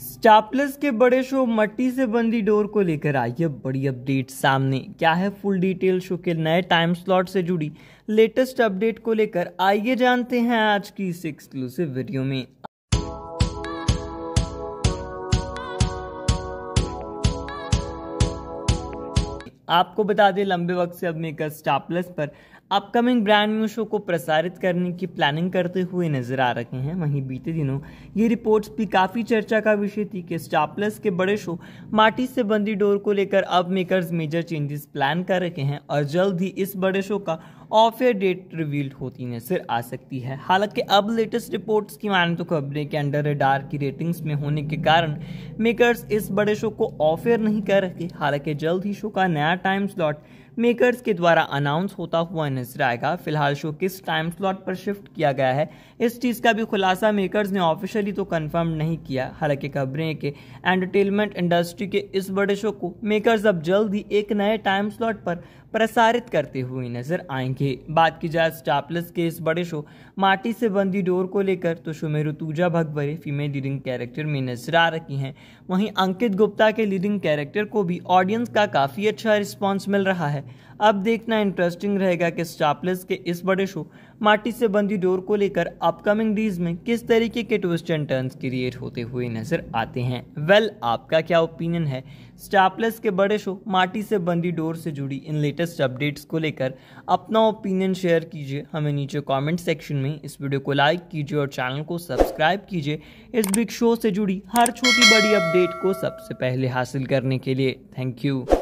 स्टापलेस के बड़े शो मट्टी से बंदी डोर को लेकर आई है बड़ी अपडेट सामने क्या है फुल डिटेल शो के नए टाइम स्लॉट से जुड़ी लेटेस्ट अपडेट को लेकर आइए जानते हैं आज की इस एक्सक्लूसिव वीडियो में आपको बता दें लंबे वक्त से अब मेकर प्लस पर अपकमिंग ब्रांड न्यू शो को प्रसारित करने की प्लानिंग करते हुए नजर आ रहे हैं वहीं बीते दिनों ये रिपोर्ट्स भी काफ़ी चर्चा का विषय थी कि स्टापलस के बड़े शो माटी से बंदी डोर को लेकर अब मेकर्स मेजर चेंजेस प्लान कर रखे हैं और जल्द ही इस बड़े शो का ऑफ एयर डेट रिवील्ड होती नजर आ सकती है हालांकि अब लेटेस्ट रिपोर्ट्स की माने तो खबरें के अंडर डार की रेटिंग्स में होने के कारण मेकर्स इस बड़े शो को ऑफ एयर नहीं कर रहे हालांकि जल्द ही शो का नया times dot मेकर्स के द्वारा अनाउंस होता हुआ नजर आएगा फिलहाल शो किस टाइम स्लॉट पर शिफ्ट किया गया है इस चीज़ का भी खुलासा मेकर्स ने ऑफिशियली तो कन्फर्म नहीं किया हालांकि खबरें के एंटरटेनमेंट इंडस्ट्री के इस बड़े शो को मेकर्स अब जल्द ही एक नए टाइम स्लॉट पर प्रसारित करते हुए नजर आएंगे बात की जाए स्टापलेस के इस बड़े शो माटी से बंदी डोर को लेकर तो शुमेरु तूजा भगवरे फीमेल लीडिंग कैरेक्टर में नजर आ रही हैं वहीं अंकित गुप्ता के लीडिंग कैरेक्टर को भी ऑडियंस का काफ़ी अच्छा रिस्पॉन्स मिल रहा है है अब देखना इंटरेस्टिंग रहेगा कि स्टापलेस के इस बड़े शो माटी से बंधी डोर को लेकर अपकमिंग डीज में किस तरीके के ट्विस्ट एंड टर्न्स क्रिएट होते हुए नजर आते हैं वेल well, आपका क्या ओपिनियन है स्टापलेस के बड़े शो माटी से बंदी डोर से जुड़ी इन लेटेस्ट अपडेट्स को लेकर अपना ओपिनियन शेयर कीजिए हमें नीचे कमेंट सेक्शन में इस वीडियो को लाइक कीजिए और चैनल को सब्सक्राइब कीजिए इस बिग शो से जुड़ी हर छोटी बड़ी अपडेट को सबसे पहले हासिल करने के लिए थैंक यू